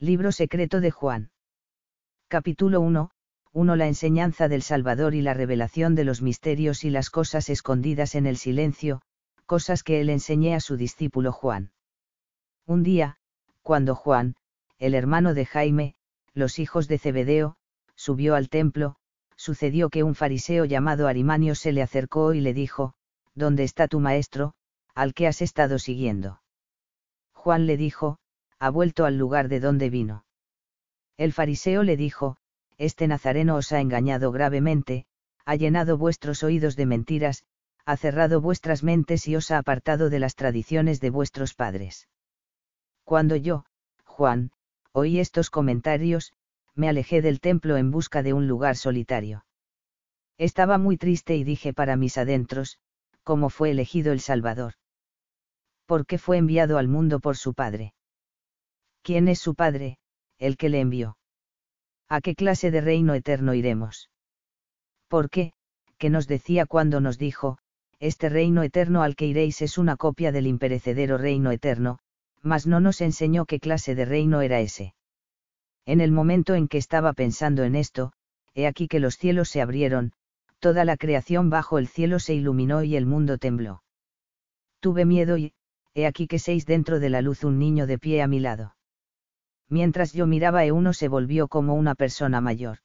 Libro secreto de Juan. Capítulo 1. 1. La enseñanza del Salvador y la revelación de los misterios y las cosas escondidas en el silencio, cosas que él enseñé a su discípulo Juan. Un día, cuando Juan, el hermano de Jaime, los hijos de Zebedeo, subió al templo, sucedió que un fariseo llamado Arimanio se le acercó y le dijo, ¿Dónde está tu maestro, al que has estado siguiendo? Juan le dijo, ha vuelto al lugar de donde vino. El fariseo le dijo, Este nazareno os ha engañado gravemente, ha llenado vuestros oídos de mentiras, ha cerrado vuestras mentes y os ha apartado de las tradiciones de vuestros padres. Cuando yo, Juan, oí estos comentarios, me alejé del templo en busca de un lugar solitario. Estaba muy triste y dije para mis adentros, cómo fue elegido el Salvador. qué fue enviado al mundo por su Padre. ¿Quién es su padre, el que le envió? ¿A qué clase de reino eterno iremos? ¿Por qué, que nos decía cuando nos dijo, este reino eterno al que iréis es una copia del imperecedero reino eterno, mas no nos enseñó qué clase de reino era ese. En el momento en que estaba pensando en esto, he aquí que los cielos se abrieron, toda la creación bajo el cielo se iluminó y el mundo tembló. Tuve miedo y, he aquí que seis dentro de la luz un niño de pie a mi lado mientras yo miraba e uno se volvió como una persona mayor.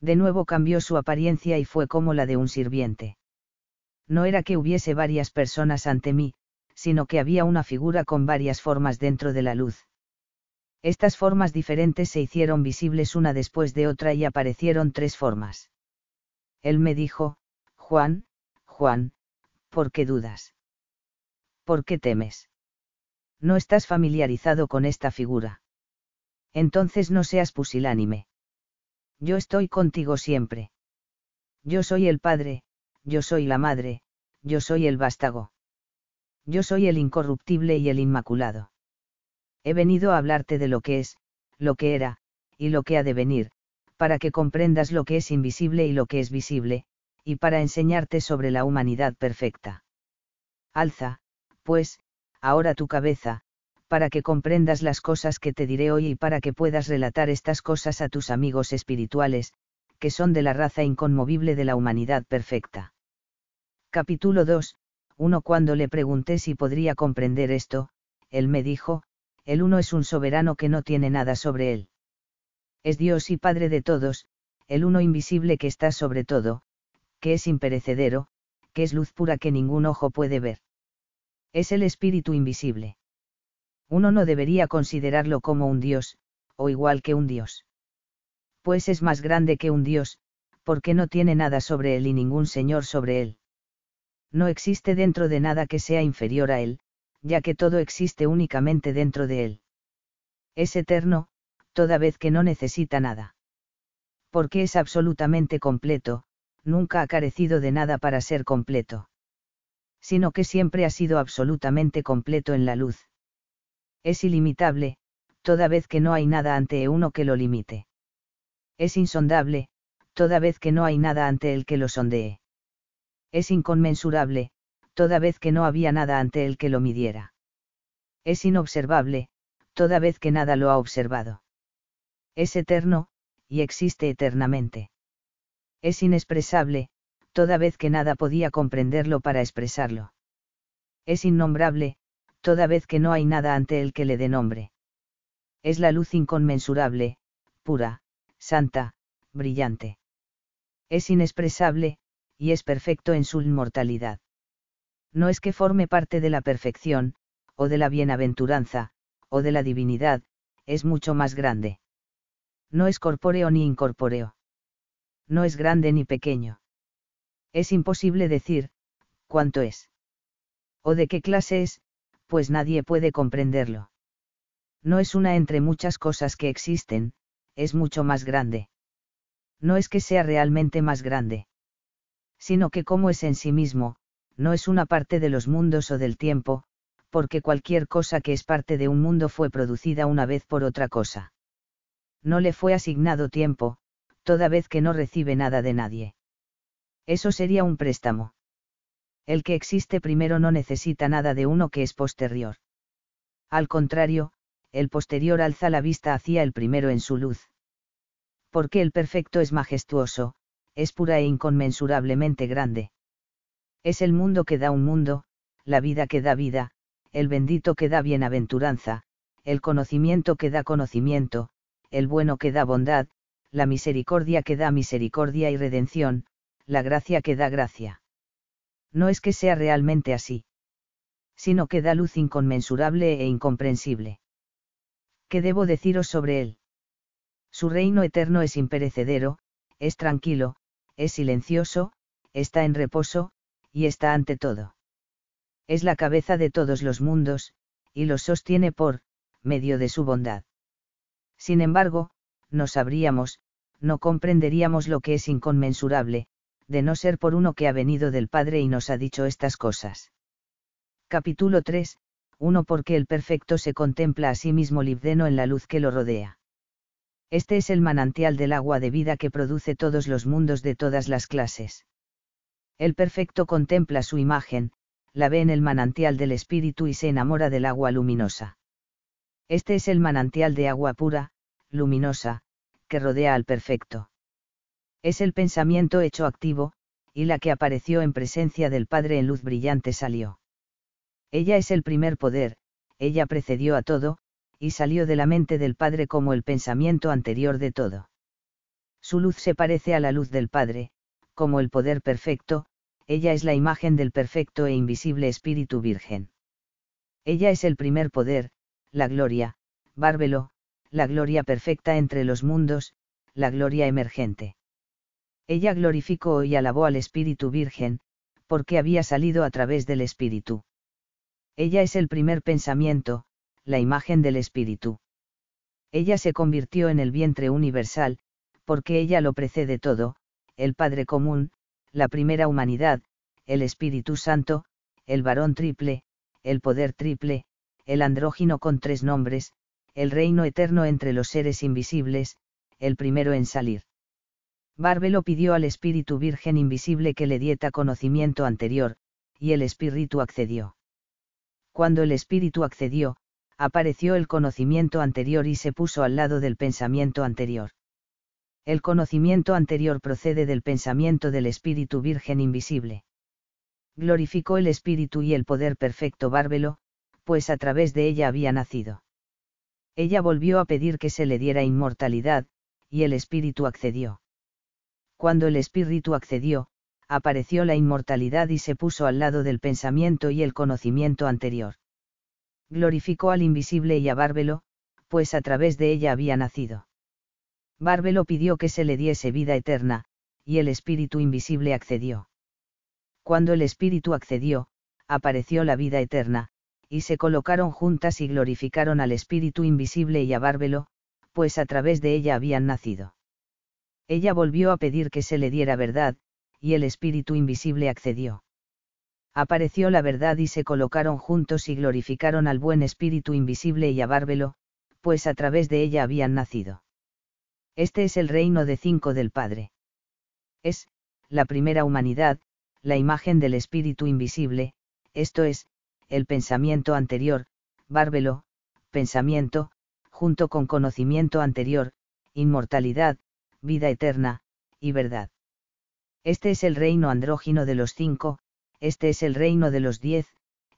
De nuevo cambió su apariencia y fue como la de un sirviente. No era que hubiese varias personas ante mí, sino que había una figura con varias formas dentro de la luz. Estas formas diferentes se hicieron visibles una después de otra y aparecieron tres formas. Él me dijo, Juan, Juan, ¿por qué dudas? ¿Por qué temes? No estás familiarizado con esta figura. Entonces no seas pusilánime. Yo estoy contigo siempre. Yo soy el padre, yo soy la madre, yo soy el vástago. Yo soy el incorruptible y el inmaculado. He venido a hablarte de lo que es, lo que era, y lo que ha de venir, para que comprendas lo que es invisible y lo que es visible, y para enseñarte sobre la humanidad perfecta. Alza, pues, ahora tu cabeza, para que comprendas las cosas que te diré hoy y para que puedas relatar estas cosas a tus amigos espirituales, que son de la raza inconmovible de la humanidad perfecta. Capítulo 2. 1. Cuando le pregunté si podría comprender esto, él me dijo, el uno es un soberano que no tiene nada sobre él. Es Dios y Padre de todos, el uno invisible que está sobre todo, que es imperecedero, que es luz pura que ningún ojo puede ver. Es el espíritu invisible uno no debería considerarlo como un dios, o igual que un dios. Pues es más grande que un dios, porque no tiene nada sobre él y ningún señor sobre él. No existe dentro de nada que sea inferior a él, ya que todo existe únicamente dentro de él. Es eterno, toda vez que no necesita nada. Porque es absolutamente completo, nunca ha carecido de nada para ser completo. Sino que siempre ha sido absolutamente completo en la luz es ilimitable, toda vez que no hay nada ante uno que lo limite. Es insondable, toda vez que no hay nada ante el que lo sondee. Es inconmensurable, toda vez que no había nada ante el que lo midiera. Es inobservable, toda vez que nada lo ha observado. Es eterno, y existe eternamente. Es inexpresable, toda vez que nada podía comprenderlo para expresarlo. Es innombrable, toda vez que no hay nada ante el que le dé nombre. Es la luz inconmensurable, pura, santa, brillante. Es inexpresable, y es perfecto en su inmortalidad. No es que forme parte de la perfección, o de la bienaventuranza, o de la divinidad, es mucho más grande. No es corpóreo ni incorpóreo. No es grande ni pequeño. Es imposible decir, cuánto es. O de qué clase es, pues nadie puede comprenderlo. No es una entre muchas cosas que existen, es mucho más grande. No es que sea realmente más grande. Sino que como es en sí mismo, no es una parte de los mundos o del tiempo, porque cualquier cosa que es parte de un mundo fue producida una vez por otra cosa. No le fue asignado tiempo, toda vez que no recibe nada de nadie. Eso sería un préstamo el que existe primero no necesita nada de uno que es posterior. Al contrario, el posterior alza la vista hacia el primero en su luz. Porque el perfecto es majestuoso, es pura e inconmensurablemente grande. Es el mundo que da un mundo, la vida que da vida, el bendito que da bienaventuranza, el conocimiento que da conocimiento, el bueno que da bondad, la misericordia que da misericordia y redención, la gracia que da gracia no es que sea realmente así. Sino que da luz inconmensurable e incomprensible. ¿Qué debo deciros sobre él? Su reino eterno es imperecedero, es tranquilo, es silencioso, está en reposo, y está ante todo. Es la cabeza de todos los mundos, y los sostiene por, medio de su bondad. Sin embargo, no sabríamos, no comprenderíamos lo que es inconmensurable, de no ser por uno que ha venido del Padre y nos ha dicho estas cosas. Capítulo 3, 1 Porque el perfecto se contempla a sí mismo libdeno en la luz que lo rodea. Este es el manantial del agua de vida que produce todos los mundos de todas las clases. El perfecto contempla su imagen, la ve en el manantial del espíritu y se enamora del agua luminosa. Este es el manantial de agua pura, luminosa, que rodea al perfecto. Es el pensamiento hecho activo, y la que apareció en presencia del Padre en luz brillante salió. Ella es el primer poder, ella precedió a todo, y salió de la mente del Padre como el pensamiento anterior de todo. Su luz se parece a la luz del Padre, como el poder perfecto, ella es la imagen del perfecto e invisible Espíritu Virgen. Ella es el primer poder, la gloria, bárbelo, la gloria perfecta entre los mundos, la gloria emergente. Ella glorificó y alabó al Espíritu Virgen, porque había salido a través del Espíritu. Ella es el primer pensamiento, la imagen del Espíritu. Ella se convirtió en el vientre universal, porque ella lo precede todo, el Padre común, la primera humanidad, el Espíritu Santo, el varón triple, el poder triple, el andrógino con tres nombres, el reino eterno entre los seres invisibles, el primero en salir. Bárbelo pidió al Espíritu Virgen Invisible que le dieta conocimiento anterior, y el Espíritu accedió. Cuando el Espíritu accedió, apareció el conocimiento anterior y se puso al lado del pensamiento anterior. El conocimiento anterior procede del pensamiento del Espíritu Virgen Invisible. Glorificó el Espíritu y el poder perfecto Bárbelo, pues a través de ella había nacido. Ella volvió a pedir que se le diera inmortalidad, y el Espíritu accedió cuando el espíritu accedió, apareció la inmortalidad y se puso al lado del pensamiento y el conocimiento anterior. Glorificó al invisible y a Bárbelo, pues a través de ella había nacido. Bárbelo pidió que se le diese vida eterna, y el espíritu invisible accedió. Cuando el espíritu accedió, apareció la vida eterna, y se colocaron juntas y glorificaron al espíritu invisible y a Bárbelo, pues a través de ella habían nacido. Ella volvió a pedir que se le diera verdad, y el espíritu invisible accedió. Apareció la verdad y se colocaron juntos y glorificaron al buen espíritu invisible y a Bárbelo, pues a través de ella habían nacido. Este es el reino de cinco del Padre. Es, la primera humanidad, la imagen del espíritu invisible, esto es, el pensamiento anterior, Bárbelo, pensamiento, junto con conocimiento anterior, inmortalidad, vida eterna, y verdad. Este es el reino andrógino de los cinco, este es el reino de los diez,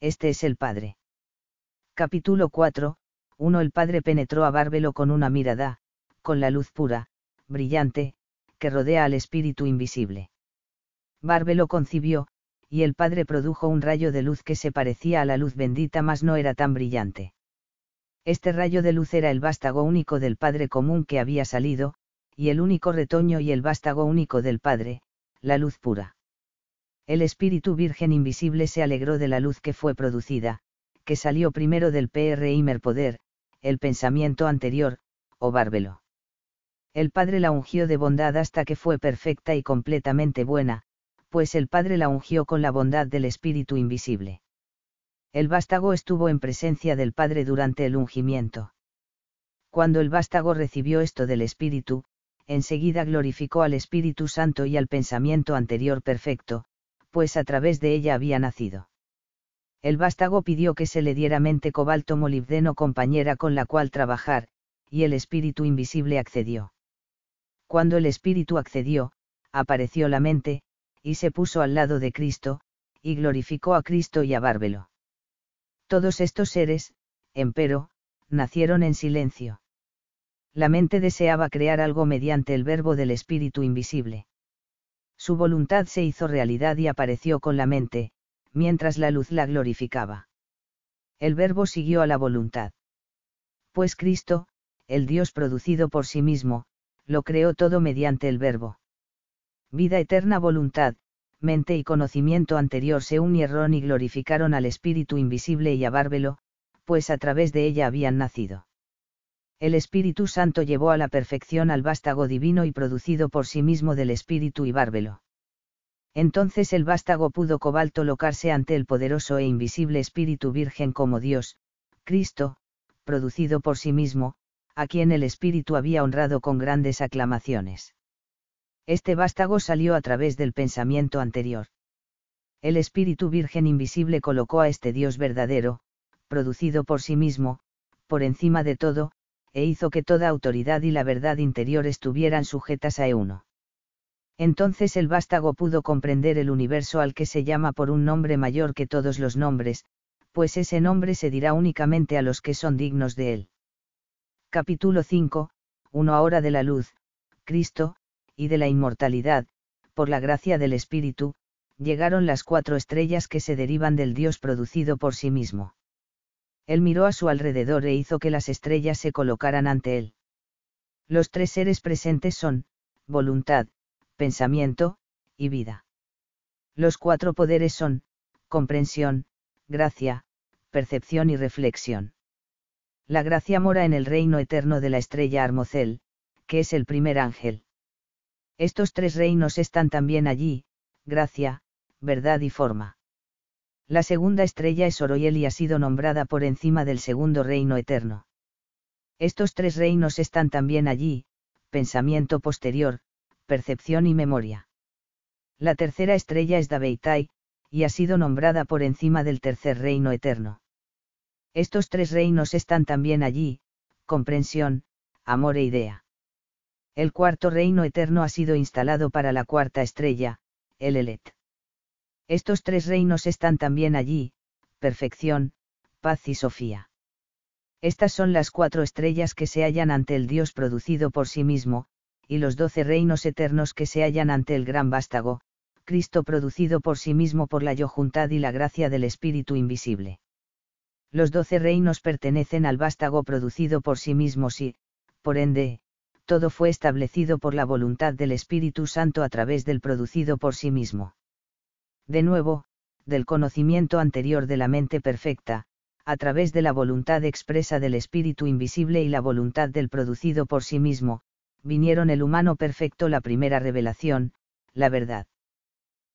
este es el Padre. Capítulo 4, 1 El Padre penetró a Bárbelo con una mirada, con la luz pura, brillante, que rodea al espíritu invisible. Bárbelo concibió, y el Padre produjo un rayo de luz que se parecía a la luz bendita, mas no era tan brillante. Este rayo de luz era el vástago único del Padre común que había salido, y el único retoño y el vástago único del Padre, la luz pura. El Espíritu Virgen invisible se alegró de la luz que fue producida, que salió primero del PR Poder, el pensamiento anterior, o bárbelo. El Padre la ungió de bondad hasta que fue perfecta y completamente buena, pues el Padre la ungió con la bondad del Espíritu invisible. El vástago estuvo en presencia del Padre durante el ungimiento. Cuando el vástago recibió esto del Espíritu, enseguida glorificó al Espíritu Santo y al pensamiento anterior perfecto, pues a través de ella había nacido. El vástago pidió que se le diera mente cobalto molibdeno compañera con la cual trabajar, y el espíritu invisible accedió. Cuando el espíritu accedió, apareció la mente, y se puso al lado de Cristo, y glorificó a Cristo y a Bárbelo. Todos estos seres, empero, nacieron en silencio la mente deseaba crear algo mediante el verbo del espíritu invisible. Su voluntad se hizo realidad y apareció con la mente, mientras la luz la glorificaba. El verbo siguió a la voluntad. Pues Cristo, el Dios producido por sí mismo, lo creó todo mediante el verbo. Vida eterna voluntad, mente y conocimiento anterior se unieron y glorificaron al Espíritu invisible y a Bárbelo, pues a través de ella habían nacido el Espíritu Santo llevó a la perfección al vástago divino y producido por sí mismo del Espíritu y bárbelo. Entonces el vástago pudo cobalto locarse ante el poderoso e invisible Espíritu Virgen como Dios, Cristo, producido por sí mismo, a quien el Espíritu había honrado con grandes aclamaciones. Este vástago salió a través del pensamiento anterior. El Espíritu Virgen invisible colocó a este Dios verdadero, producido por sí mismo, por encima de todo, e hizo que toda autoridad y la verdad interior estuvieran sujetas a e uno. Entonces el vástago pudo comprender el universo al que se llama por un nombre mayor que todos los nombres, pues ese nombre se dirá únicamente a los que son dignos de él. Capítulo 5, Uno Ahora de la luz, Cristo, y de la inmortalidad, por la gracia del Espíritu, llegaron las cuatro estrellas que se derivan del Dios producido por sí mismo. Él miró a su alrededor e hizo que las estrellas se colocaran ante él. Los tres seres presentes son, voluntad, pensamiento, y vida. Los cuatro poderes son, comprensión, gracia, percepción y reflexión. La gracia mora en el reino eterno de la estrella Armocel, que es el primer ángel. Estos tres reinos están también allí, gracia, verdad y forma la segunda estrella es Oroyel y ha sido nombrada por encima del segundo reino eterno. Estos tres reinos están también allí, pensamiento posterior, percepción y memoria. La tercera estrella es Dabeitai, y ha sido nombrada por encima del tercer reino eterno. Estos tres reinos están también allí, comprensión, amor e idea. El cuarto reino eterno ha sido instalado para la cuarta estrella, el estos tres reinos están también allí, perfección, paz y Sofía. Estas son las cuatro estrellas que se hallan ante el Dios producido por sí mismo, y los doce reinos eternos que se hallan ante el gran vástago, Cristo producido por sí mismo por la yojuntad y la gracia del Espíritu invisible. Los doce reinos pertenecen al vástago producido por sí mismo si, por ende, todo fue establecido por la voluntad del Espíritu Santo a través del producido por sí mismo de nuevo, del conocimiento anterior de la mente perfecta, a través de la voluntad expresa del espíritu invisible y la voluntad del producido por sí mismo, vinieron el humano perfecto la primera revelación, la verdad.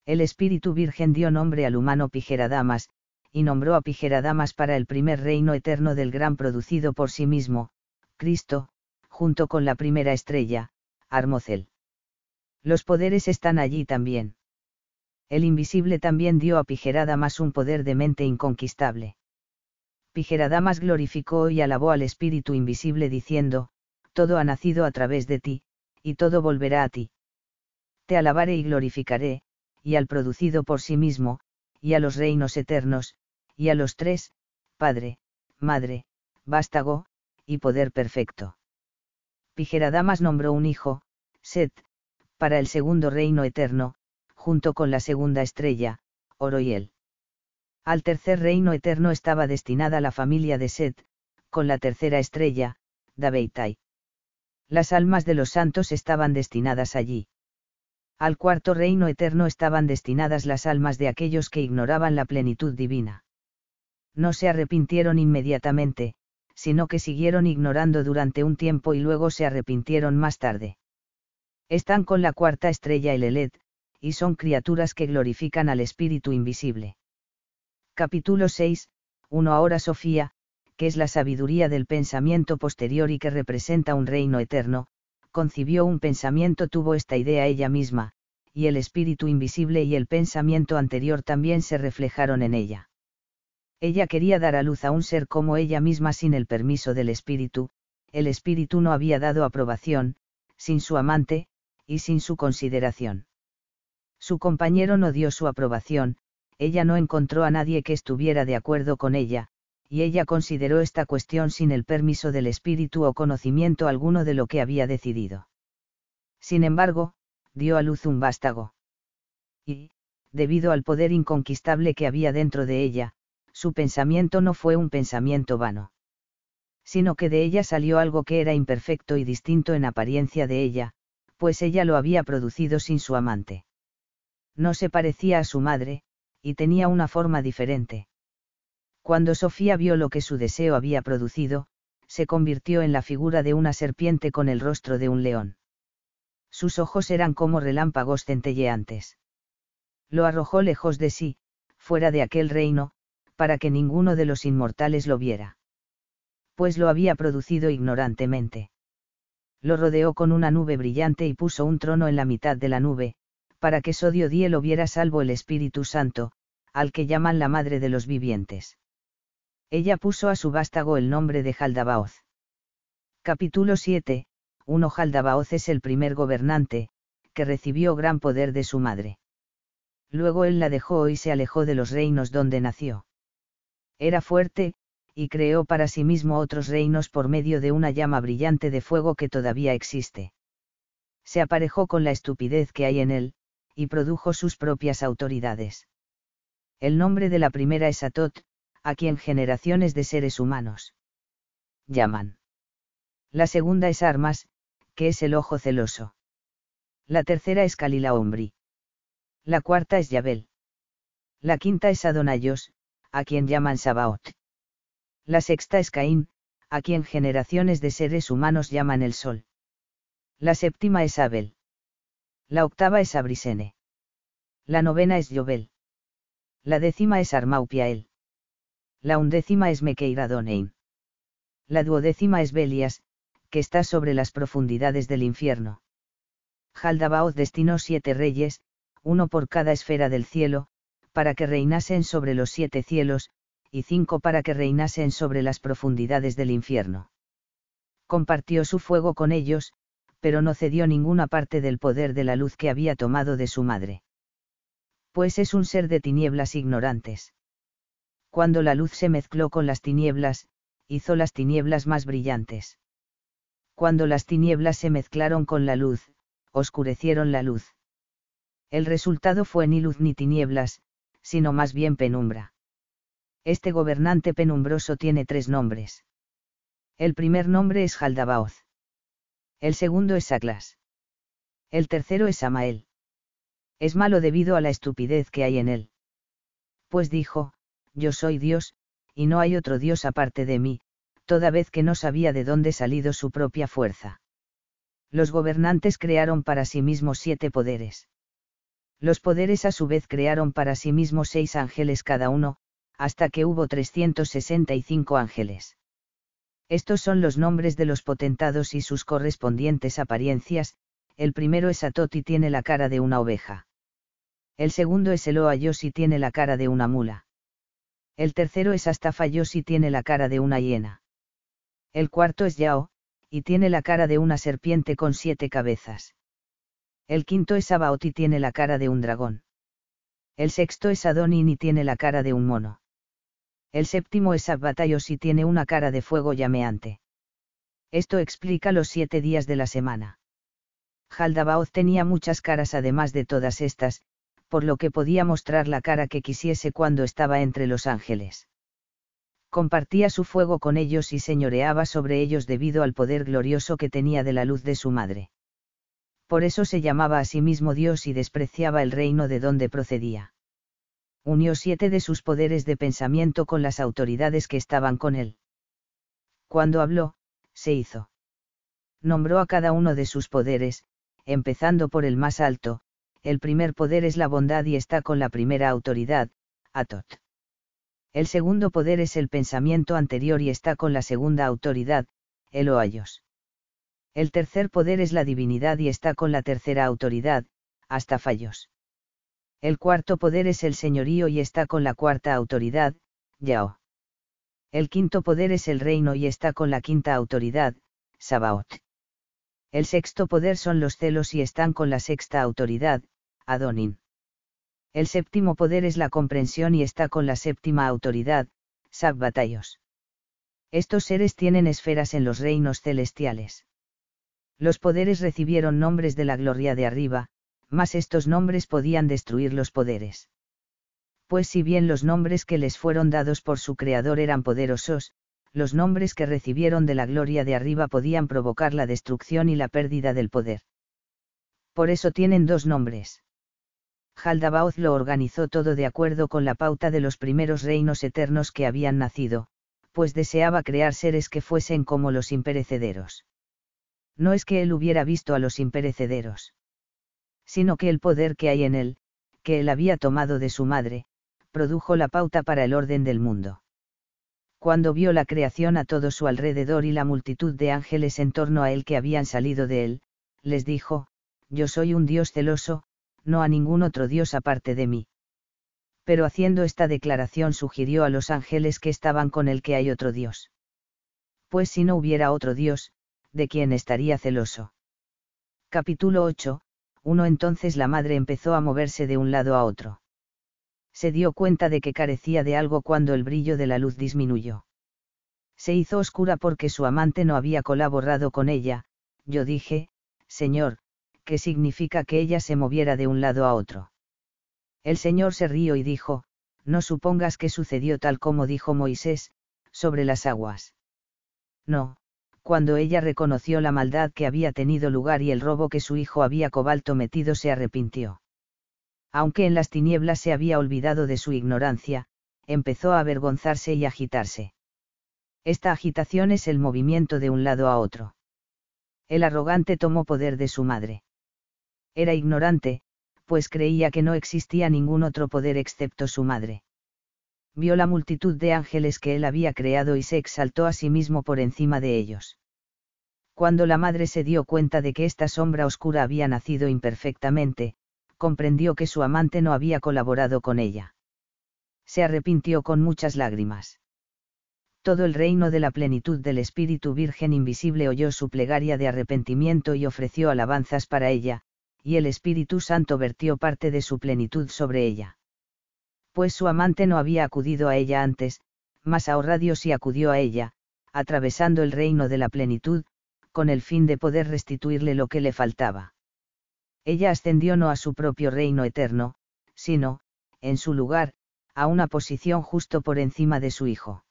El espíritu virgen dio nombre al humano Pijeradamas, y nombró a Pijeradamas para el primer reino eterno del gran producido por sí mismo, Cristo, junto con la primera estrella, Armocel. Los poderes están allí también el invisible también dio a Pijeradamas un poder de mente inconquistable. Pijeradamas glorificó y alabó al espíritu invisible diciendo, todo ha nacido a través de ti, y todo volverá a ti. Te alabaré y glorificaré, y al producido por sí mismo, y a los reinos eternos, y a los tres, Padre, Madre, Vástago, y Poder Perfecto. Pijeradamas nombró un hijo, Set, para el segundo reino eterno, junto con la segunda estrella, Oroiel. Al tercer reino eterno estaba destinada la familia de Set, con la tercera estrella, Dabeitai. Las almas de los santos estaban destinadas allí. Al cuarto reino eterno estaban destinadas las almas de aquellos que ignoraban la plenitud divina. No se arrepintieron inmediatamente, sino que siguieron ignorando durante un tiempo y luego se arrepintieron más tarde. Están con la cuarta estrella el y son criaturas que glorifican al espíritu invisible. Capítulo 6, 1 Ahora Sofía, que es la sabiduría del pensamiento posterior y que representa un reino eterno, concibió un pensamiento tuvo esta idea ella misma, y el espíritu invisible y el pensamiento anterior también se reflejaron en ella. Ella quería dar a luz a un ser como ella misma sin el permiso del espíritu, el espíritu no había dado aprobación, sin su amante, y sin su consideración. Su compañero no dio su aprobación, ella no encontró a nadie que estuviera de acuerdo con ella, y ella consideró esta cuestión sin el permiso del espíritu o conocimiento alguno de lo que había decidido. Sin embargo, dio a luz un vástago. Y, debido al poder inconquistable que había dentro de ella, su pensamiento no fue un pensamiento vano. Sino que de ella salió algo que era imperfecto y distinto en apariencia de ella, pues ella lo había producido sin su amante no se parecía a su madre, y tenía una forma diferente. Cuando Sofía vio lo que su deseo había producido, se convirtió en la figura de una serpiente con el rostro de un león. Sus ojos eran como relámpagos centelleantes. Lo arrojó lejos de sí, fuera de aquel reino, para que ninguno de los inmortales lo viera. Pues lo había producido ignorantemente. Lo rodeó con una nube brillante y puso un trono en la mitad de la nube, para que Sodio lo viera salvo el Espíritu Santo, al que llaman la Madre de los Vivientes. Ella puso a su vástago el nombre de Jaldabaoz. Capítulo 7. 1 Jaldabaoz es el primer gobernante, que recibió gran poder de su madre. Luego él la dejó y se alejó de los reinos donde nació. Era fuerte, y creó para sí mismo otros reinos por medio de una llama brillante de fuego que todavía existe. Se aparejó con la estupidez que hay en él, y produjo sus propias autoridades. El nombre de la primera es Atot, a quien generaciones de seres humanos llaman. La segunda es Armas, que es el ojo celoso. La tercera es Kalila Ombri. La cuarta es Yabel. La quinta es Adonayos, a quien llaman Sabaot. La sexta es Caín, a quien generaciones de seres humanos llaman el sol. La séptima es Abel. La octava es Abrisene. La novena es Jobel, La décima es Armaupiael. La undécima es Mequeiradonein. La duodécima es Belias, que está sobre las profundidades del infierno. Haldabaoth destinó siete reyes, uno por cada esfera del cielo, para que reinasen sobre los siete cielos, y cinco para que reinasen sobre las profundidades del infierno. Compartió su fuego con ellos, pero no cedió ninguna parte del poder de la luz que había tomado de su madre. Pues es un ser de tinieblas ignorantes. Cuando la luz se mezcló con las tinieblas, hizo las tinieblas más brillantes. Cuando las tinieblas se mezclaron con la luz, oscurecieron la luz. El resultado fue ni luz ni tinieblas, sino más bien penumbra. Este gobernante penumbroso tiene tres nombres. El primer nombre es Haldabaoth. El segundo es Saclas. El tercero es Amael. Es malo debido a la estupidez que hay en él. Pues dijo, yo soy Dios, y no hay otro Dios aparte de mí, toda vez que no sabía de dónde salido su propia fuerza. Los gobernantes crearon para sí mismos siete poderes. Los poderes a su vez crearon para sí mismos seis ángeles cada uno, hasta que hubo 365 ángeles. Estos son los nombres de los potentados y sus correspondientes apariencias, el primero es Atot y tiene la cara de una oveja. El segundo es Eloayos y tiene la cara de una mula. El tercero es Astafayos y tiene la cara de una hiena. El cuarto es Yao, y tiene la cara de una serpiente con siete cabezas. El quinto es Abaot y tiene la cara de un dragón. El sexto es Adonin y tiene la cara de un mono. El séptimo es Abbatayos y tiene una cara de fuego llameante. Esto explica los siete días de la semana. Haldabaoth tenía muchas caras además de todas estas, por lo que podía mostrar la cara que quisiese cuando estaba entre los ángeles. Compartía su fuego con ellos y señoreaba sobre ellos debido al poder glorioso que tenía de la luz de su madre. Por eso se llamaba a sí mismo Dios y despreciaba el reino de donde procedía unió siete de sus poderes de pensamiento con las autoridades que estaban con él. Cuando habló, se hizo. Nombró a cada uno de sus poderes, empezando por el más alto, el primer poder es la bondad y está con la primera autoridad, Atot. El segundo poder es el pensamiento anterior y está con la segunda autoridad, Eloayos. El tercer poder es la divinidad y está con la tercera autoridad, hasta Fallos. El cuarto poder es el señorío y está con la cuarta autoridad, Yao. El quinto poder es el reino y está con la quinta autoridad, Sabaot. El sexto poder son los celos y están con la sexta autoridad, Adonin. El séptimo poder es la comprensión y está con la séptima autoridad, Sabbatayos. Estos seres tienen esferas en los reinos celestiales. Los poderes recibieron nombres de la gloria de arriba, más estos nombres podían destruir los poderes. Pues si bien los nombres que les fueron dados por su Creador eran poderosos, los nombres que recibieron de la gloria de arriba podían provocar la destrucción y la pérdida del poder. Por eso tienen dos nombres. Haldabaoth lo organizó todo de acuerdo con la pauta de los primeros reinos eternos que habían nacido, pues deseaba crear seres que fuesen como los imperecederos. No es que él hubiera visto a los imperecederos sino que el poder que hay en él, que él había tomado de su madre, produjo la pauta para el orden del mundo. Cuando vio la creación a todo su alrededor y la multitud de ángeles en torno a él que habían salido de él, les dijo, Yo soy un Dios celoso, no a ningún otro Dios aparte de mí. Pero haciendo esta declaración sugirió a los ángeles que estaban con él que hay otro Dios. Pues si no hubiera otro Dios, ¿de quién estaría celoso? Capítulo 8, uno entonces la madre empezó a moverse de un lado a otro. Se dio cuenta de que carecía de algo cuando el brillo de la luz disminuyó. Se hizo oscura porque su amante no había colaborado con ella, yo dije, Señor, ¿qué significa que ella se moviera de un lado a otro? El Señor se rió y dijo, No supongas que sucedió tal como dijo Moisés, sobre las aguas. No, cuando ella reconoció la maldad que había tenido lugar y el robo que su hijo había cobalto metido, se arrepintió. Aunque en las tinieblas se había olvidado de su ignorancia, empezó a avergonzarse y agitarse. Esta agitación es el movimiento de un lado a otro. El arrogante tomó poder de su madre. Era ignorante, pues creía que no existía ningún otro poder excepto su madre vio la multitud de ángeles que él había creado y se exaltó a sí mismo por encima de ellos. Cuando la madre se dio cuenta de que esta sombra oscura había nacido imperfectamente, comprendió que su amante no había colaborado con ella. Se arrepintió con muchas lágrimas. Todo el reino de la plenitud del Espíritu Virgen Invisible oyó su plegaria de arrepentimiento y ofreció alabanzas para ella, y el Espíritu Santo vertió parte de su plenitud sobre ella pues su amante no había acudido a ella antes, mas Dios y acudió a ella, atravesando el reino de la plenitud, con el fin de poder restituirle lo que le faltaba. Ella ascendió no a su propio reino eterno, sino, en su lugar, a una posición justo por encima de su hijo.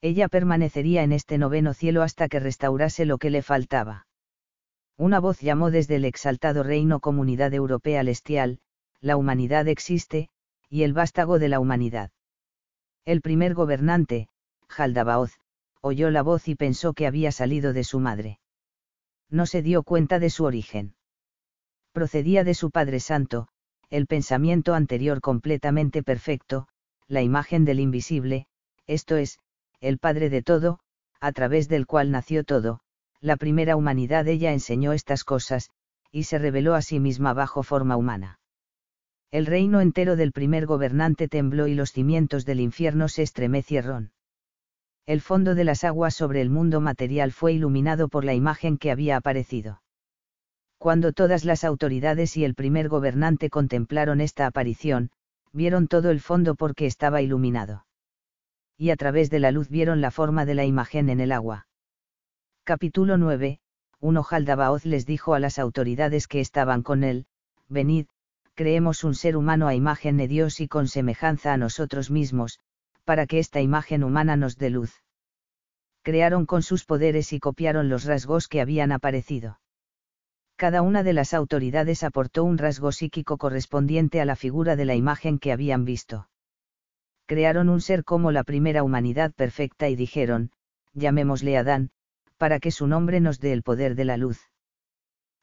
Ella permanecería en este noveno cielo hasta que restaurase lo que le faltaba. Una voz llamó desde el exaltado reino Comunidad Europea Celestial, la humanidad existe, y el vástago de la humanidad. El primer gobernante, Jaldabaoz, oyó la voz y pensó que había salido de su madre. No se dio cuenta de su origen. Procedía de su Padre Santo, el pensamiento anterior completamente perfecto, la imagen del invisible, esto es, el Padre de todo, a través del cual nació todo, la primera humanidad ella enseñó estas cosas, y se reveló a sí misma bajo forma humana el reino entero del primer gobernante tembló y los cimientos del infierno se estremecieron. El fondo de las aguas sobre el mundo material fue iluminado por la imagen que había aparecido. Cuando todas las autoridades y el primer gobernante contemplaron esta aparición, vieron todo el fondo porque estaba iluminado. Y a través de la luz vieron la forma de la imagen en el agua. Capítulo 9. Un ojaldabaoz les dijo a las autoridades que estaban con él, venid, creemos un ser humano a imagen de Dios y con semejanza a nosotros mismos, para que esta imagen humana nos dé luz. Crearon con sus poderes y copiaron los rasgos que habían aparecido. Cada una de las autoridades aportó un rasgo psíquico correspondiente a la figura de la imagen que habían visto. Crearon un ser como la primera humanidad perfecta y dijeron, llamémosle Adán, para que su nombre nos dé el poder de la luz.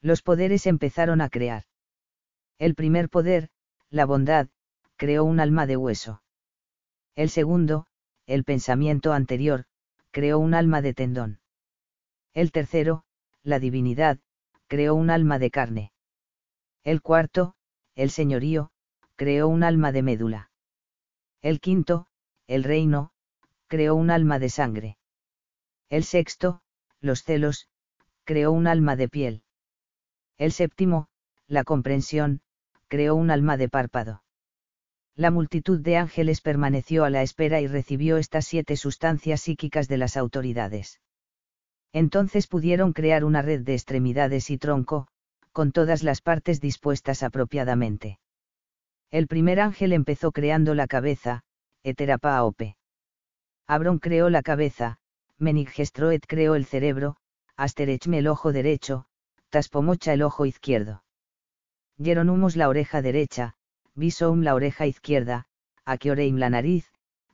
Los poderes empezaron a crear el primer poder, la bondad, creó un alma de hueso. El segundo, el pensamiento anterior, creó un alma de tendón. El tercero, la divinidad, creó un alma de carne. El cuarto, el señorío, creó un alma de médula. El quinto, el reino, creó un alma de sangre. El sexto, los celos, creó un alma de piel. El séptimo, la comprensión, creó un alma de párpado. La multitud de ángeles permaneció a la espera y recibió estas siete sustancias psíquicas de las autoridades. Entonces pudieron crear una red de extremidades y tronco, con todas las partes dispuestas apropiadamente. El primer ángel empezó creando la cabeza, Eterapaope. Abrón creó la cabeza, Menigestroet creó el cerebro, Asterechme el ojo derecho, Taspomocha el ojo izquierdo humos la oreja derecha, Bisoum la oreja izquierda, Aqueoreim la nariz,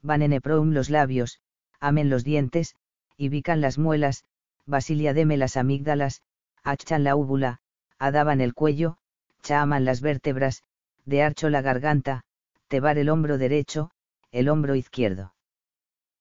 Vaneneproum los labios, Amen los dientes, Ibican las muelas, Basiliademe las amígdalas, achchan la úvula, Adaban el cuello, chaman las vértebras, de archo la garganta, tebar el hombro derecho, el hombro izquierdo.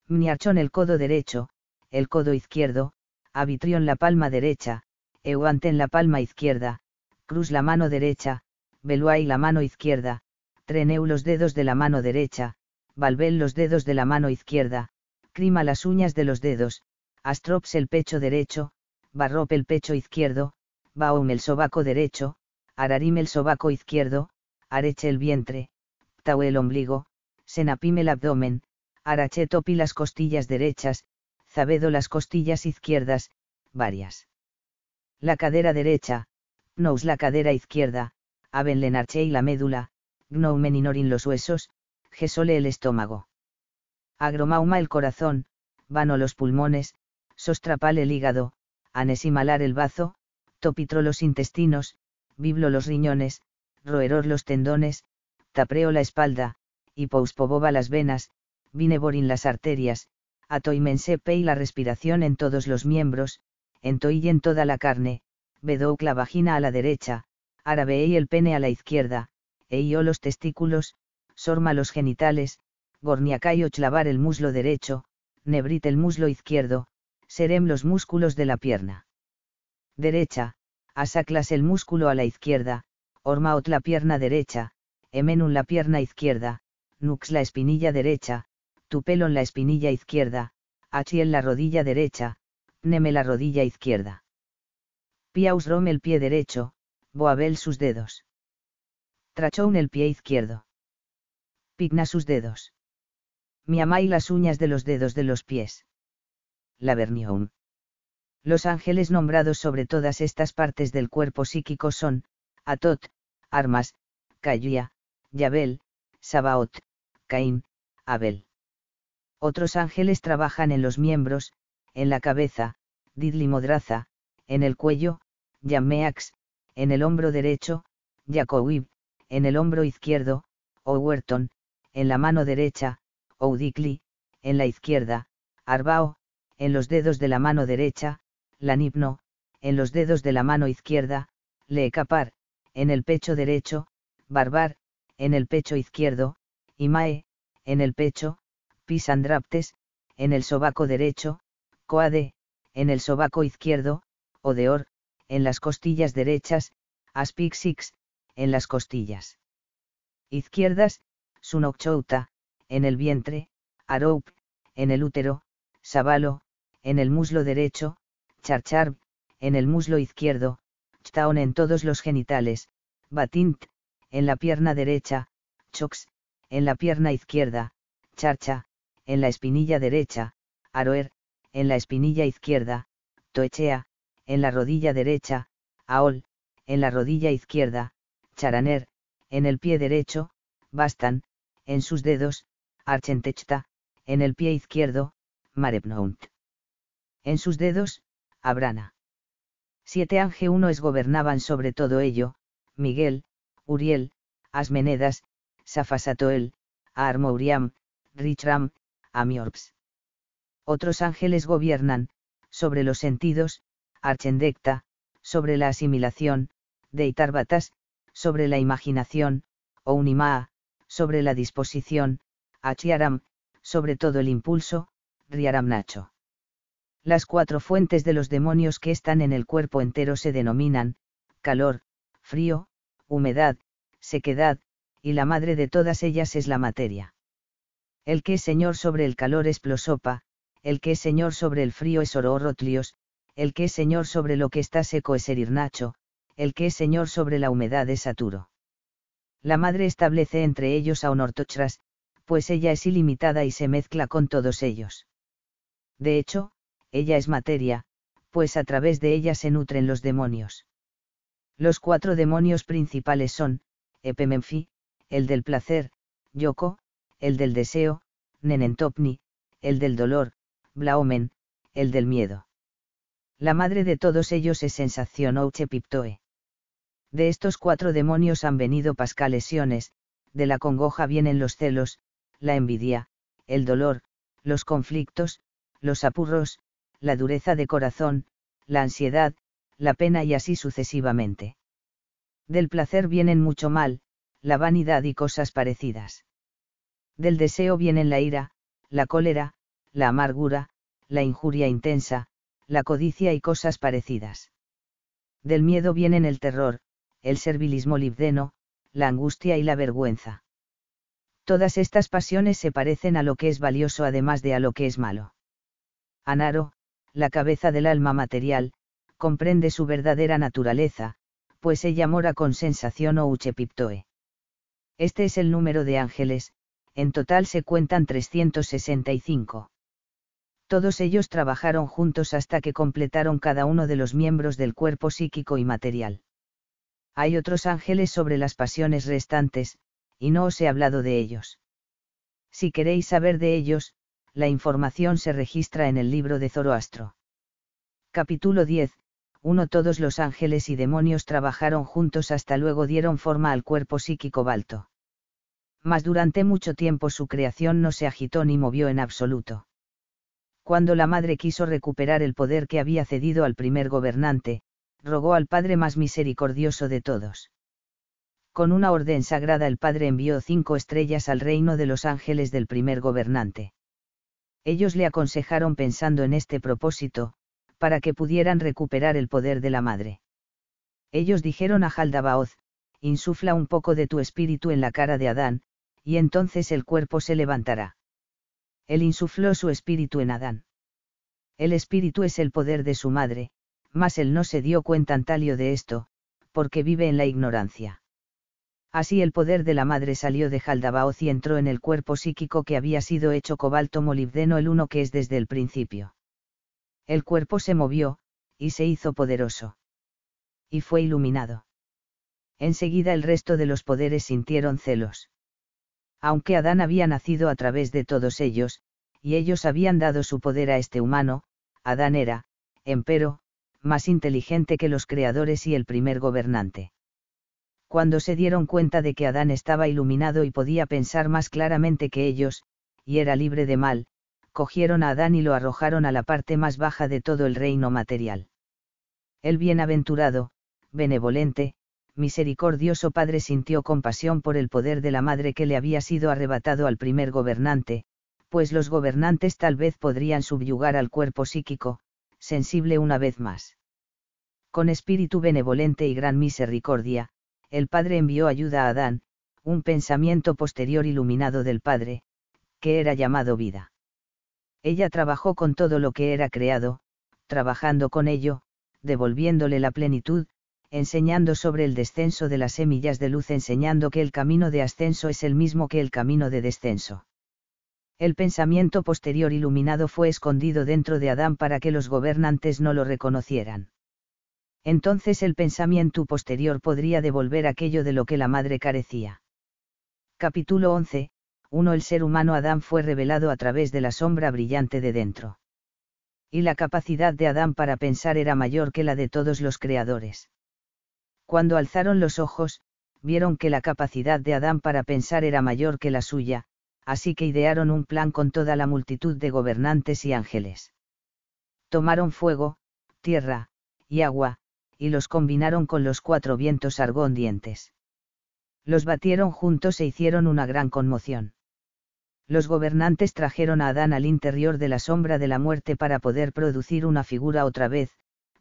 Mniarchon el codo derecho, el codo izquierdo, abitrión la palma derecha, euanten la palma izquierda, cruz la mano derecha, Beluay la mano izquierda, Treneu los dedos de la mano derecha, valbel los dedos de la mano izquierda, Crima las uñas de los dedos, Astrops el pecho derecho, Barrop el pecho izquierdo, Baum el sobaco derecho, Ararim el sobaco izquierdo, Areche el vientre, Ptau el ombligo, Senapim el abdomen, Arachetopi las costillas derechas, Zabedo las costillas izquierdas, varias. La cadera derecha, nous la cadera izquierda, aven y la médula, gnoumeninorin los huesos, gesole el estómago. Agromauma el corazón, vano los pulmones, sostrapal el hígado, anesimalar el bazo, topitro los intestinos, biblo los riñones, roeror los tendones, tapreo la espalda, hipouspoboba las venas, vineborin las arterias, atoimense pei la respiración en todos los miembros, en toda la carne, Bedouk la vagina a la derecha, Arabei el pene a la izquierda, Eio los testículos, Sorma los genitales, Gorniakai ochlavar el muslo derecho, Nebrit el muslo izquierdo, Serem los músculos de la pierna. Derecha, Asaklas el músculo a la izquierda, Ormaot la pierna derecha, Emenun la pierna izquierda, Nux la espinilla derecha, Tupelon la espinilla izquierda, Achiel la rodilla derecha, Neme la rodilla izquierda. Piaus el pie derecho, Boabel sus dedos. Trachón el pie izquierdo. Pigna sus dedos. Miamai las uñas de los dedos de los pies. Lavernión. Los ángeles nombrados sobre todas estas partes del cuerpo psíquico son, Atot, Armas, Cayuya, Yabel, Sabaot, Caín, Abel. Otros ángeles trabajan en los miembros, en la cabeza, Didlimodraza, en el cuello, Yameax, en el hombro derecho, Jacobib, en el hombro izquierdo, Owerton, en la mano derecha, Oudikli, en la izquierda, Arbao, en los dedos de la mano derecha, Lanipno, en los dedos de la mano izquierda, Leekapar, en el pecho derecho, Barbar, en el pecho izquierdo, Imae, en el pecho, Pisandraptes, en el sobaco derecho, Coade, en el sobaco izquierdo, Odeor, en las costillas derechas, aspixix, en las costillas izquierdas, sunokchouta, en el vientre, aroup, en el útero, sabalo, en el muslo derecho, charcharb, en el muslo izquierdo, chtaon en todos los genitales, batint, en la pierna derecha, chox, en la pierna izquierda, charcha, en la espinilla derecha, aroer, en la espinilla izquierda, toechea, en la rodilla derecha, Aol, en la rodilla izquierda, Charaner, en el pie derecho, Bastan, en sus dedos, Archentechta, en el pie izquierdo, Marepnount. En sus dedos, Abrana. Siete ángeles gobernaban sobre todo ello, Miguel, Uriel, Asmenedas, Safasatoel, Armouriam, Richram, Amiorps. Otros ángeles gobiernan, sobre los sentidos, Archendecta, sobre la asimilación, Deitarbatas, sobre la imaginación, Ounimaa, sobre la disposición, Achiaram, sobre todo el impulso, Riaramnacho. Las cuatro fuentes de los demonios que están en el cuerpo entero se denominan, calor, frío, humedad, sequedad, y la madre de todas ellas es la materia. El que es señor sobre el calor es Plosopa, el que es señor sobre el frío es Ororotlios, el que es Señor sobre lo que está seco es Erirnacho, el que es Señor sobre la humedad es Saturo. La madre establece entre ellos a Onortochras, pues ella es ilimitada y se mezcla con todos ellos. De hecho, ella es materia, pues a través de ella se nutren los demonios. Los cuatro demonios principales son, Epemenfi, el del placer, Yoko, el del deseo, Nenentopni, el del dolor, Blaomen, el del miedo la madre de todos ellos es sensación piptoe. De estos cuatro demonios han venido pascalesiones, de la congoja vienen los celos, la envidia, el dolor, los conflictos, los apurros, la dureza de corazón, la ansiedad, la pena y así sucesivamente. Del placer vienen mucho mal, la vanidad y cosas parecidas. Del deseo vienen la ira, la cólera, la amargura, la injuria intensa, la codicia y cosas parecidas. Del miedo vienen el terror, el servilismo libdeno, la angustia y la vergüenza. Todas estas pasiones se parecen a lo que es valioso además de a lo que es malo. Anaro, la cabeza del alma material, comprende su verdadera naturaleza, pues ella mora con sensación o uchepiptoe. Este es el número de ángeles, en total se cuentan 365 todos ellos trabajaron juntos hasta que completaron cada uno de los miembros del cuerpo psíquico y material. Hay otros ángeles sobre las pasiones restantes, y no os he hablado de ellos. Si queréis saber de ellos, la información se registra en el libro de Zoroastro. Capítulo 10. Uno Todos los ángeles y demonios trabajaron juntos hasta luego dieron forma al cuerpo psíquico balto. Mas durante mucho tiempo su creación no se agitó ni movió en absoluto cuando la madre quiso recuperar el poder que había cedido al primer gobernante, rogó al Padre más misericordioso de todos. Con una orden sagrada el Padre envió cinco estrellas al reino de los ángeles del primer gobernante. Ellos le aconsejaron pensando en este propósito, para que pudieran recuperar el poder de la madre. Ellos dijeron a Jaldabaoth: insufla un poco de tu espíritu en la cara de Adán, y entonces el cuerpo se levantará. Él insufló su espíritu en Adán. El espíritu es el poder de su madre, mas él no se dio cuenta antalio de esto, porque vive en la ignorancia. Así el poder de la madre salió de Jaldabaoz y entró en el cuerpo psíquico que había sido hecho cobalto molibdeno el uno que es desde el principio. El cuerpo se movió, y se hizo poderoso. Y fue iluminado. Enseguida el resto de los poderes sintieron celos aunque Adán había nacido a través de todos ellos, y ellos habían dado su poder a este humano, Adán era, empero, más inteligente que los creadores y el primer gobernante. Cuando se dieron cuenta de que Adán estaba iluminado y podía pensar más claramente que ellos, y era libre de mal, cogieron a Adán y lo arrojaron a la parte más baja de todo el reino material. El bienaventurado, benevolente, misericordioso padre sintió compasión por el poder de la madre que le había sido arrebatado al primer gobernante, pues los gobernantes tal vez podrían subyugar al cuerpo psíquico, sensible una vez más. Con espíritu benevolente y gran misericordia, el Padre envió ayuda a Adán, un pensamiento posterior iluminado del Padre, que era llamado vida. Ella trabajó con todo lo que era creado, trabajando con ello, devolviéndole la plenitud, enseñando sobre el descenso de las semillas de luz, enseñando que el camino de ascenso es el mismo que el camino de descenso. El pensamiento posterior iluminado fue escondido dentro de Adán para que los gobernantes no lo reconocieran. Entonces el pensamiento posterior podría devolver aquello de lo que la madre carecía. Capítulo 11. 1. El ser humano Adán fue revelado a través de la sombra brillante de dentro. Y la capacidad de Adán para pensar era mayor que la de todos los creadores cuando alzaron los ojos, vieron que la capacidad de Adán para pensar era mayor que la suya, así que idearon un plan con toda la multitud de gobernantes y ángeles. Tomaron fuego, tierra, y agua, y los combinaron con los cuatro vientos argondientes. Los batieron juntos e hicieron una gran conmoción. Los gobernantes trajeron a Adán al interior de la sombra de la muerte para poder producir una figura otra vez,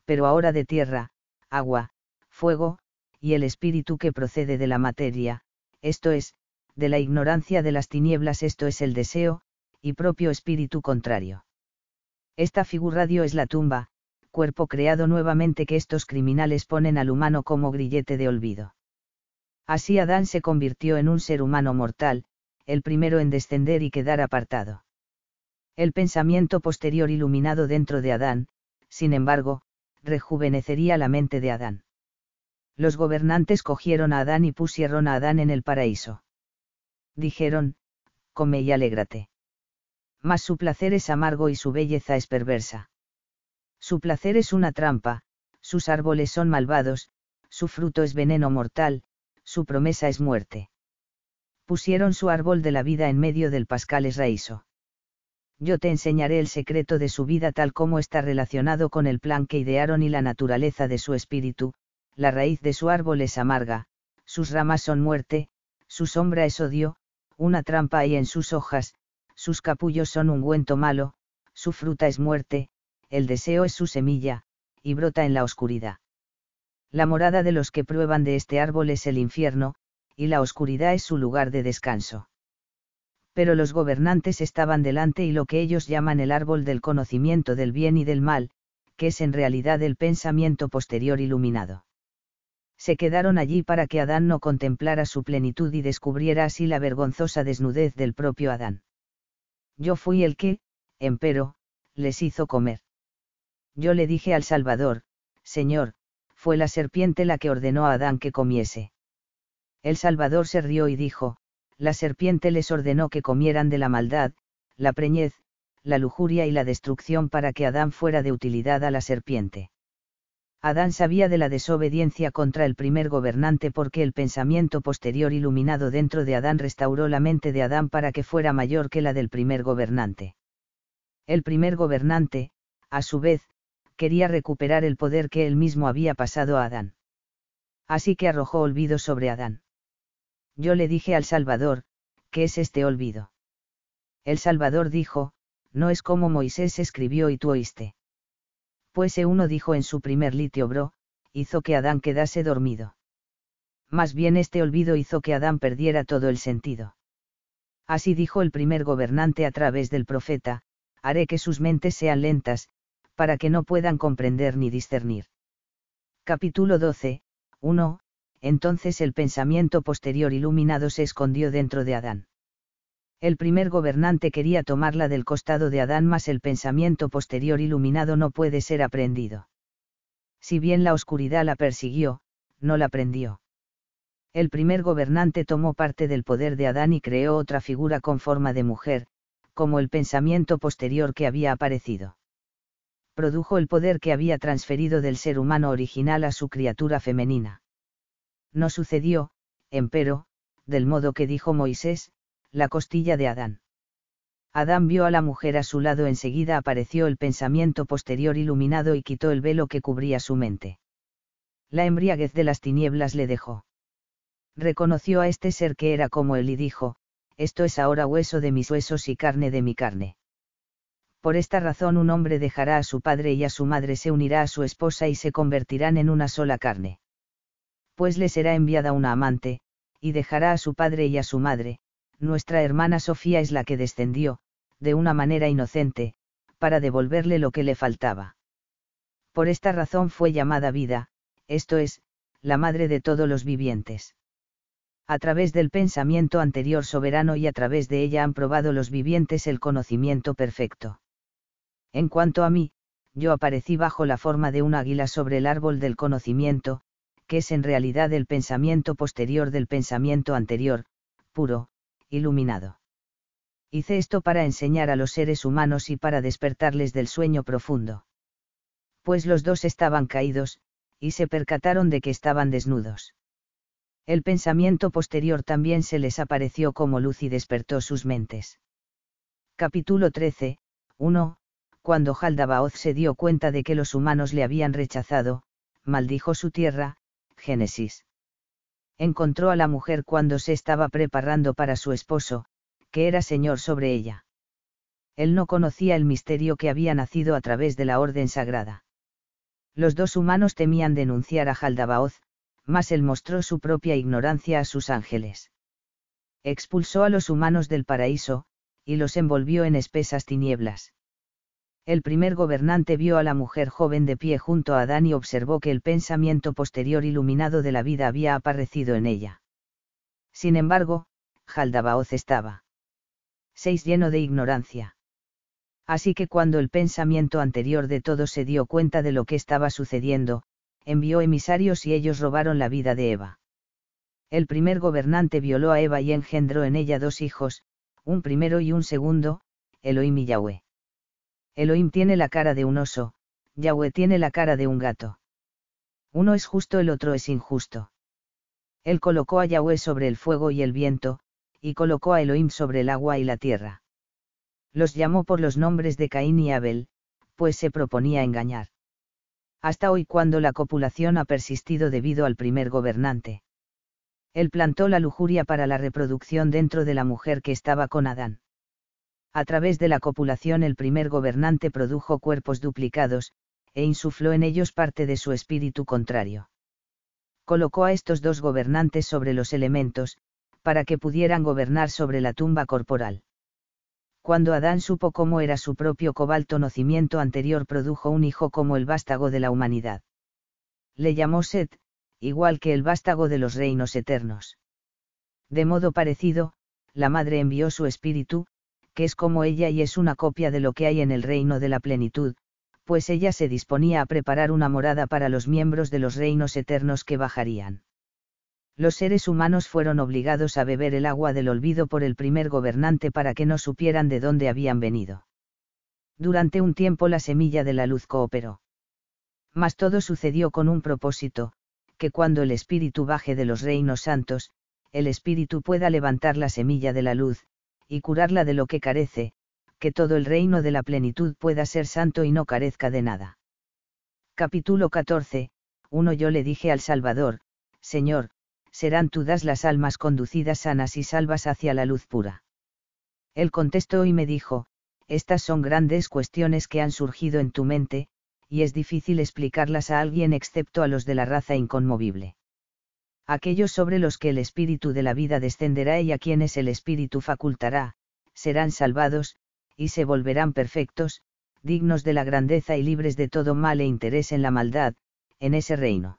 pero ahora de tierra, agua, fuego, y el espíritu que procede de la materia, esto es, de la ignorancia de las tinieblas esto es el deseo, y propio espíritu contrario. Esta figura dio es la tumba, cuerpo creado nuevamente que estos criminales ponen al humano como grillete de olvido. Así Adán se convirtió en un ser humano mortal, el primero en descender y quedar apartado. El pensamiento posterior iluminado dentro de Adán, sin embargo, rejuvenecería la mente de Adán los gobernantes cogieron a Adán y pusieron a Adán en el paraíso. Dijeron, come y alégrate. Mas su placer es amargo y su belleza es perversa. Su placer es una trampa, sus árboles son malvados, su fruto es veneno mortal, su promesa es muerte. Pusieron su árbol de la vida en medio del pascal esraíso. Yo te enseñaré el secreto de su vida tal como está relacionado con el plan que idearon y la naturaleza de su espíritu, la raíz de su árbol es amarga, sus ramas son muerte, su sombra es odio, una trampa hay en sus hojas, sus capullos son ungüento malo, su fruta es muerte, el deseo es su semilla, y brota en la oscuridad. La morada de los que prueban de este árbol es el infierno, y la oscuridad es su lugar de descanso. Pero los gobernantes estaban delante y lo que ellos llaman el árbol del conocimiento del bien y del mal, que es en realidad el pensamiento posterior iluminado se quedaron allí para que Adán no contemplara su plenitud y descubriera así la vergonzosa desnudez del propio Adán. Yo fui el que, empero, les hizo comer. Yo le dije al Salvador, Señor, fue la serpiente la que ordenó a Adán que comiese. El Salvador se rió y dijo, la serpiente les ordenó que comieran de la maldad, la preñez, la lujuria y la destrucción para que Adán fuera de utilidad a la serpiente. Adán sabía de la desobediencia contra el primer gobernante porque el pensamiento posterior iluminado dentro de Adán restauró la mente de Adán para que fuera mayor que la del primer gobernante. El primer gobernante, a su vez, quería recuperar el poder que él mismo había pasado a Adán. Así que arrojó olvido sobre Adán. Yo le dije al Salvador, ¿qué es este olvido? El Salvador dijo, no es como Moisés escribió y tú oíste ese uno dijo en su primer litio bro, hizo que Adán quedase dormido. Más bien este olvido hizo que Adán perdiera todo el sentido. Así dijo el primer gobernante a través del profeta, haré que sus mentes sean lentas, para que no puedan comprender ni discernir. Capítulo 12, 1. Entonces el pensamiento posterior iluminado se escondió dentro de Adán el primer gobernante quería tomarla del costado de Adán, mas el pensamiento posterior iluminado no puede ser aprendido. Si bien la oscuridad la persiguió, no la aprendió. El primer gobernante tomó parte del poder de Adán y creó otra figura con forma de mujer, como el pensamiento posterior que había aparecido. Produjo el poder que había transferido del ser humano original a su criatura femenina. No sucedió, empero, del modo que dijo Moisés, la costilla de Adán. Adán vio a la mujer a su lado, enseguida apareció el pensamiento posterior iluminado y quitó el velo que cubría su mente. La embriaguez de las tinieblas le dejó. Reconoció a este ser que era como él y dijo, esto es ahora hueso de mis huesos y carne de mi carne. Por esta razón un hombre dejará a su padre y a su madre se unirá a su esposa y se convertirán en una sola carne. Pues le será enviada una amante, y dejará a su padre y a su madre, nuestra hermana Sofía es la que descendió, de una manera inocente, para devolverle lo que le faltaba. Por esta razón fue llamada vida, esto es, la madre de todos los vivientes. A través del pensamiento anterior soberano y a través de ella han probado los vivientes el conocimiento perfecto. En cuanto a mí, yo aparecí bajo la forma de un águila sobre el árbol del conocimiento, que es en realidad el pensamiento posterior del pensamiento anterior, puro, iluminado. Hice esto para enseñar a los seres humanos y para despertarles del sueño profundo. Pues los dos estaban caídos, y se percataron de que estaban desnudos. El pensamiento posterior también se les apareció como luz y despertó sus mentes. Capítulo 13, 1. Cuando Haldabaoth se dio cuenta de que los humanos le habían rechazado, maldijo su tierra, Génesis encontró a la mujer cuando se estaba preparando para su esposo, que era señor sobre ella. Él no conocía el misterio que había nacido a través de la orden sagrada. Los dos humanos temían denunciar a Jaldabaoz, mas él mostró su propia ignorancia a sus ángeles. Expulsó a los humanos del paraíso, y los envolvió en espesas tinieblas el primer gobernante vio a la mujer joven de pie junto a Adán y observó que el pensamiento posterior iluminado de la vida había aparecido en ella. Sin embargo, Jaldabaoz estaba. 6. Lleno de ignorancia. Así que cuando el pensamiento anterior de todos se dio cuenta de lo que estaba sucediendo, envió emisarios y ellos robaron la vida de Eva. El primer gobernante violó a Eva y engendró en ella dos hijos, un primero y un segundo, Elohim y Yahweh. Elohim tiene la cara de un oso, Yahweh tiene la cara de un gato. Uno es justo, el otro es injusto. Él colocó a Yahweh sobre el fuego y el viento, y colocó a Elohim sobre el agua y la tierra. Los llamó por los nombres de Caín y Abel, pues se proponía engañar. Hasta hoy cuando la copulación ha persistido debido al primer gobernante. Él plantó la lujuria para la reproducción dentro de la mujer que estaba con Adán. A través de la copulación el primer gobernante produjo cuerpos duplicados, e insufló en ellos parte de su espíritu contrario. Colocó a estos dos gobernantes sobre los elementos, para que pudieran gobernar sobre la tumba corporal. Cuando Adán supo cómo era su propio cobalto nacimiento anterior produjo un hijo como el vástago de la humanidad. Le llamó Set, igual que el vástago de los reinos eternos. De modo parecido, la madre envió su espíritu, que es como ella y es una copia de lo que hay en el reino de la plenitud, pues ella se disponía a preparar una morada para los miembros de los reinos eternos que bajarían. Los seres humanos fueron obligados a beber el agua del olvido por el primer gobernante para que no supieran de dónde habían venido. Durante un tiempo la semilla de la luz cooperó. Mas todo sucedió con un propósito, que cuando el espíritu baje de los reinos santos, el espíritu pueda levantar la semilla de la luz, y curarla de lo que carece, que todo el reino de la plenitud pueda ser santo y no carezca de nada. Capítulo 14. Uno Yo le dije al Salvador, Señor, serán todas las almas conducidas sanas y salvas hacia la luz pura. Él contestó y me dijo, estas son grandes cuestiones que han surgido en tu mente, y es difícil explicarlas a alguien excepto a los de la raza inconmovible aquellos sobre los que el espíritu de la vida descenderá y a quienes el espíritu facultará, serán salvados, y se volverán perfectos, dignos de la grandeza y libres de todo mal e interés en la maldad, en ese reino.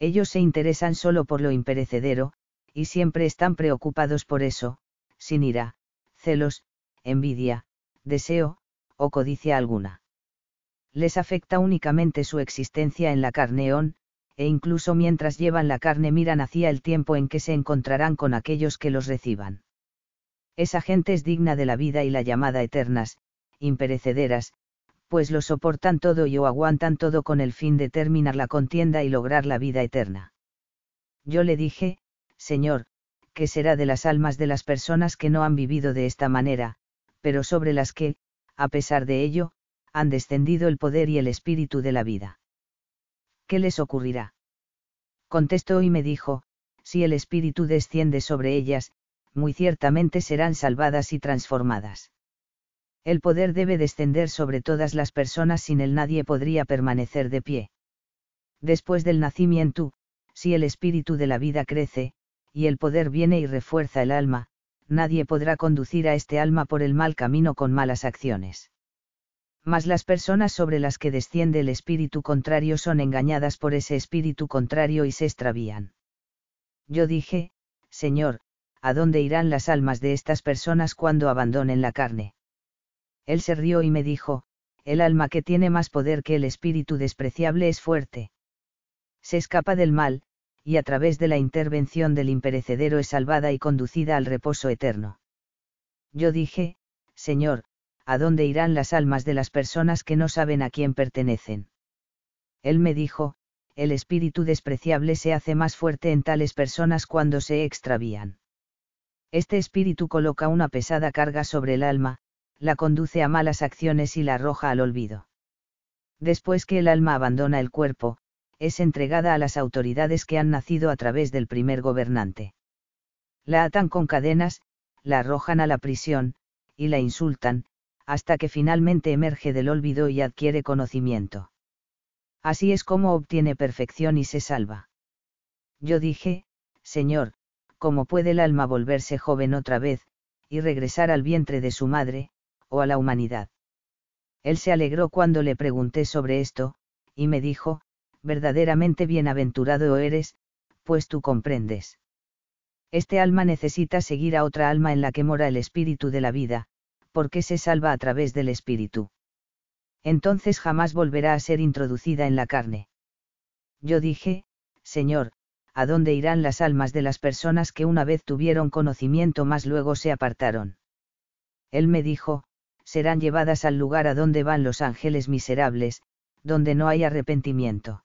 Ellos se interesan solo por lo imperecedero, y siempre están preocupados por eso, sin ira, celos, envidia, deseo, o codicia alguna. Les afecta únicamente su existencia en la carneón, e incluso mientras llevan la carne miran hacia el tiempo en que se encontrarán con aquellos que los reciban. Esa gente es digna de la vida y la llamada eternas, imperecederas, pues lo soportan todo y o aguantan todo con el fin de terminar la contienda y lograr la vida eterna. Yo le dije, Señor, ¿qué será de las almas de las personas que no han vivido de esta manera, pero sobre las que, a pesar de ello, han descendido el poder y el espíritu de la vida? ¿qué les ocurrirá? Contestó y me dijo, si el espíritu desciende sobre ellas, muy ciertamente serán salvadas y transformadas. El poder debe descender sobre todas las personas, sin él nadie podría permanecer de pie. Después del nacimiento, si el espíritu de la vida crece, y el poder viene y refuerza el alma, nadie podrá conducir a este alma por el mal camino con malas acciones mas las personas sobre las que desciende el espíritu contrario son engañadas por ese espíritu contrario y se extravían. Yo dije, Señor, ¿a dónde irán las almas de estas personas cuando abandonen la carne? Él se rió y me dijo, el alma que tiene más poder que el espíritu despreciable es fuerte. Se escapa del mal, y a través de la intervención del imperecedero es salvada y conducida al reposo eterno. Yo dije, Señor, ¿a dónde irán las almas de las personas que no saben a quién pertenecen? Él me dijo, el espíritu despreciable se hace más fuerte en tales personas cuando se extravían. Este espíritu coloca una pesada carga sobre el alma, la conduce a malas acciones y la arroja al olvido. Después que el alma abandona el cuerpo, es entregada a las autoridades que han nacido a través del primer gobernante. La atan con cadenas, la arrojan a la prisión, y la insultan, hasta que finalmente emerge del olvido y adquiere conocimiento. Así es como obtiene perfección y se salva. Yo dije, Señor, ¿cómo puede el alma volverse joven otra vez, y regresar al vientre de su madre, o a la humanidad? Él se alegró cuando le pregunté sobre esto, y me dijo, verdaderamente bienaventurado eres, pues tú comprendes. Este alma necesita seguir a otra alma en la que mora el espíritu de la vida, porque se salva a través del Espíritu. Entonces jamás volverá a ser introducida en la carne. Yo dije, Señor, ¿a dónde irán las almas de las personas que una vez tuvieron conocimiento más luego se apartaron? Él me dijo, serán llevadas al lugar a donde van los ángeles miserables, donde no hay arrepentimiento.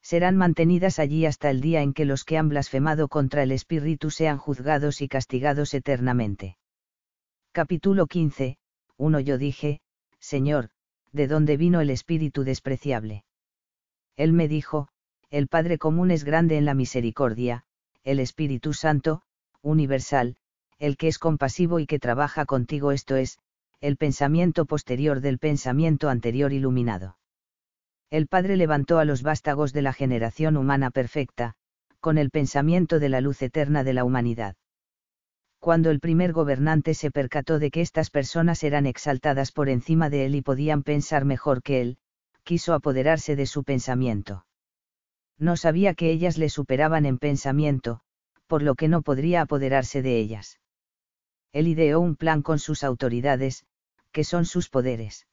Serán mantenidas allí hasta el día en que los que han blasfemado contra el Espíritu sean juzgados y castigados eternamente. Capítulo 15. 1 Yo dije, Señor, ¿de dónde vino el espíritu despreciable? Él me dijo, el Padre común es grande en la misericordia, el Espíritu Santo, universal, el que es compasivo y que trabaja contigo, esto es, el pensamiento posterior del pensamiento anterior iluminado. El Padre levantó a los vástagos de la generación humana perfecta, con el pensamiento de la luz eterna de la humanidad cuando el primer gobernante se percató de que estas personas eran exaltadas por encima de él y podían pensar mejor que él, quiso apoderarse de su pensamiento. No sabía que ellas le superaban en pensamiento, por lo que no podría apoderarse de ellas. Él ideó un plan con sus autoridades, que son sus poderes.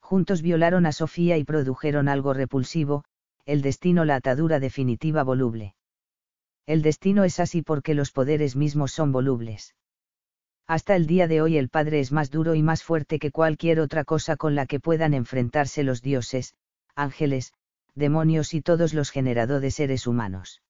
Juntos violaron a Sofía y produjeron algo repulsivo, el destino la atadura definitiva voluble el destino es así porque los poderes mismos son volubles. Hasta el día de hoy el Padre es más duro y más fuerte que cualquier otra cosa con la que puedan enfrentarse los dioses, ángeles, demonios y todos los generadores seres humanos.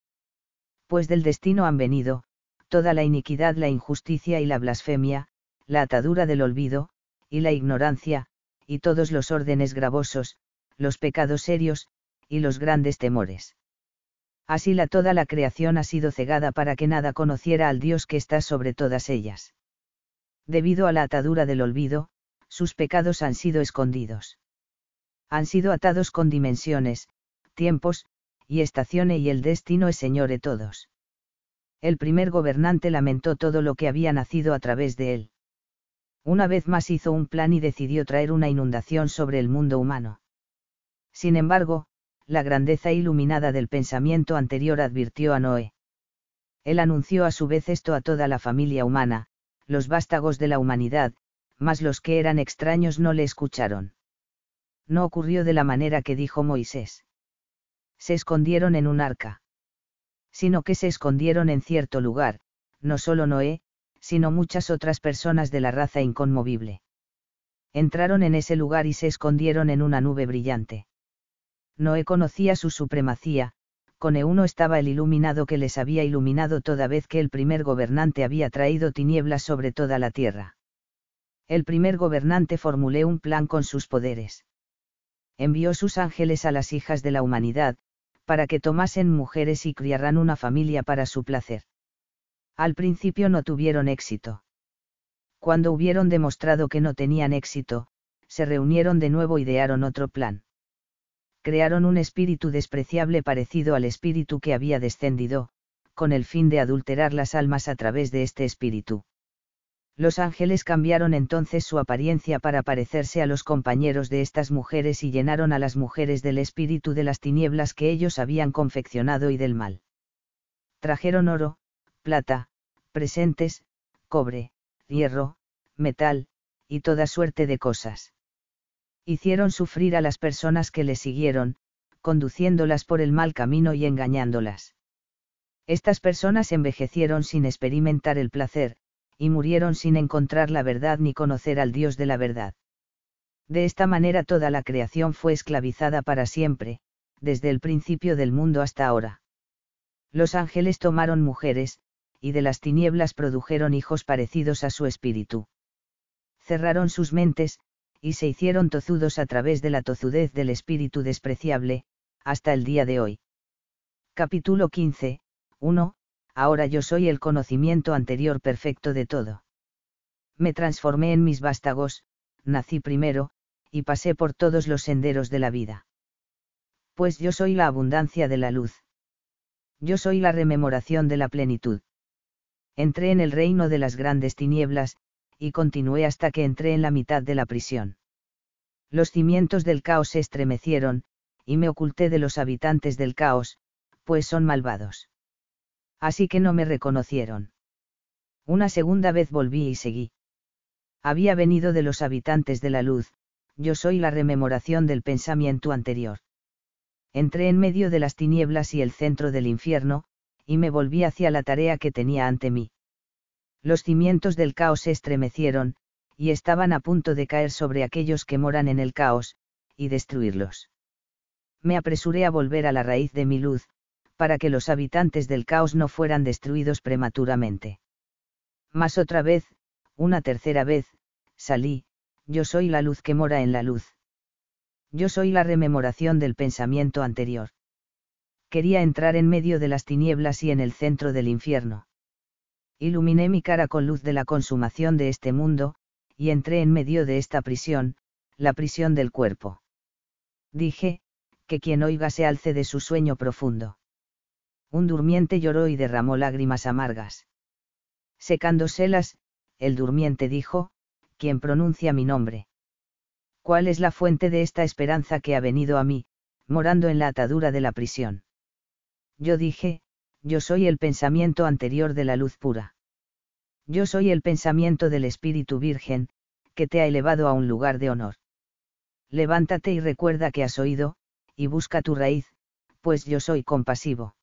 Pues del destino han venido, toda la iniquidad, la injusticia y la blasfemia, la atadura del olvido, y la ignorancia, y todos los órdenes gravosos, los pecados serios, y los grandes temores. Así la toda la creación ha sido cegada para que nada conociera al Dios que está sobre todas ellas. Debido a la atadura del olvido, sus pecados han sido escondidos. Han sido atados con dimensiones, tiempos, y estaciones y el destino es Señor de todos. El primer gobernante lamentó todo lo que había nacido a través de él. Una vez más hizo un plan y decidió traer una inundación sobre el mundo humano. Sin embargo, la grandeza iluminada del pensamiento anterior advirtió a Noé. Él anunció a su vez esto a toda la familia humana, los vástagos de la humanidad, mas los que eran extraños no le escucharon. No ocurrió de la manera que dijo Moisés. Se escondieron en un arca. Sino que se escondieron en cierto lugar, no solo Noé, sino muchas otras personas de la raza inconmovible. Entraron en ese lugar y se escondieron en una nube brillante. Noé conocía su supremacía, con Euno estaba el iluminado que les había iluminado toda vez que el primer gobernante había traído tinieblas sobre toda la tierra. El primer gobernante formulé un plan con sus poderes. Envió sus ángeles a las hijas de la humanidad, para que tomasen mujeres y criaran una familia para su placer. Al principio no tuvieron éxito. Cuando hubieron demostrado que no tenían éxito, se reunieron de nuevo y idearon otro plan crearon un espíritu despreciable parecido al espíritu que había descendido, con el fin de adulterar las almas a través de este espíritu. Los ángeles cambiaron entonces su apariencia para parecerse a los compañeros de estas mujeres y llenaron a las mujeres del espíritu de las tinieblas que ellos habían confeccionado y del mal. Trajeron oro, plata, presentes, cobre, hierro, metal, y toda suerte de cosas hicieron sufrir a las personas que le siguieron, conduciéndolas por el mal camino y engañándolas. Estas personas envejecieron sin experimentar el placer, y murieron sin encontrar la verdad ni conocer al Dios de la verdad. De esta manera toda la creación fue esclavizada para siempre, desde el principio del mundo hasta ahora. Los ángeles tomaron mujeres, y de las tinieblas produjeron hijos parecidos a su espíritu. Cerraron sus mentes, y se hicieron tozudos a través de la tozudez del espíritu despreciable, hasta el día de hoy. Capítulo 15, 1. Ahora yo soy el conocimiento anterior perfecto de todo. Me transformé en mis vástagos, nací primero, y pasé por todos los senderos de la vida. Pues yo soy la abundancia de la luz. Yo soy la rememoración de la plenitud. Entré en el reino de las grandes tinieblas, y continué hasta que entré en la mitad de la prisión. Los cimientos del caos se estremecieron, y me oculté de los habitantes del caos, pues son malvados. Así que no me reconocieron. Una segunda vez volví y seguí. Había venido de los habitantes de la luz, yo soy la rememoración del pensamiento anterior. Entré en medio de las tinieblas y el centro del infierno, y me volví hacia la tarea que tenía ante mí los cimientos del caos se estremecieron, y estaban a punto de caer sobre aquellos que moran en el caos, y destruirlos. Me apresuré a volver a la raíz de mi luz, para que los habitantes del caos no fueran destruidos prematuramente. Mas otra vez, una tercera vez, salí, yo soy la luz que mora en la luz. Yo soy la rememoración del pensamiento anterior. Quería entrar en medio de las tinieblas y en el centro del infierno iluminé mi cara con luz de la consumación de este mundo, y entré en medio de esta prisión, la prisión del cuerpo. Dije, que quien oiga se alce de su sueño profundo. Un durmiente lloró y derramó lágrimas amargas. Secándoselas, el durmiente dijo, quien pronuncia mi nombre. ¿Cuál es la fuente de esta esperanza que ha venido a mí, morando en la atadura de la prisión? Yo dije, yo soy el pensamiento anterior de la luz pura. Yo soy el pensamiento del Espíritu Virgen, que te ha elevado a un lugar de honor. Levántate y recuerda que has oído, y busca tu raíz, pues yo soy compasivo.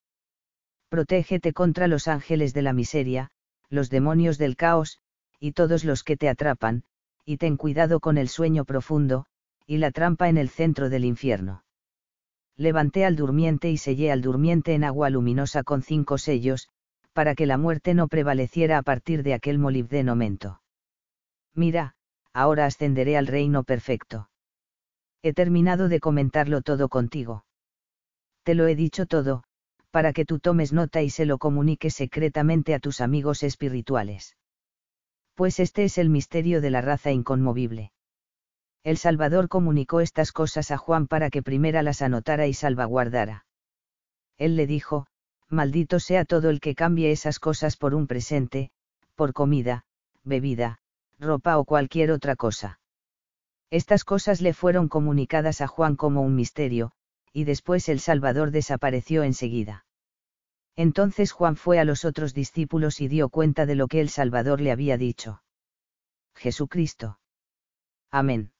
Protégete contra los ángeles de la miseria, los demonios del caos, y todos los que te atrapan, y ten cuidado con el sueño profundo, y la trampa en el centro del infierno. Levanté al durmiente y sellé al durmiente en agua luminosa con cinco sellos, para que la muerte no prevaleciera a partir de aquel molibdeno momento. Mira, ahora ascenderé al reino perfecto. He terminado de comentarlo todo contigo. Te lo he dicho todo, para que tú tomes nota y se lo comuniques secretamente a tus amigos espirituales. Pues este es el misterio de la raza inconmovible. El Salvador comunicó estas cosas a Juan para que primera las anotara y salvaguardara. Él le dijo, maldito sea todo el que cambie esas cosas por un presente, por comida, bebida, ropa o cualquier otra cosa. Estas cosas le fueron comunicadas a Juan como un misterio, y después el Salvador desapareció enseguida. Entonces Juan fue a los otros discípulos y dio cuenta de lo que el Salvador le había dicho. Jesucristo. Amén.